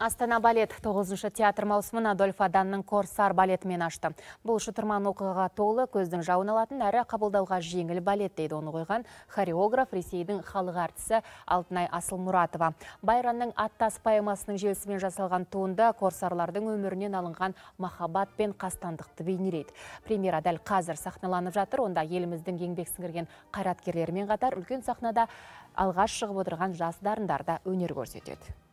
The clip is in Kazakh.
Астана балет 9-шы театр маусымын Адольф Аданның Корсар балетмен ашты. Бұл шытырман оқыға толы көздің жауын алатын әрі қабылдауға жеңіл балет дейді оны қойған хореограф Ресейдің халық әртісі Алтынай Асылмұратова. Байранның Аттас поэмасының желісімен жасалған туында корсарлардың өмірінен алынған махаббат пен қастандықты бейнелейді. Премьера дәл қазір сахналанып жатыр. Онда еліміздің еңбек сіңірген қайраткерлерімен қатар үлкен сахнада алғаш шығып отырған жас да өнер көрсетеді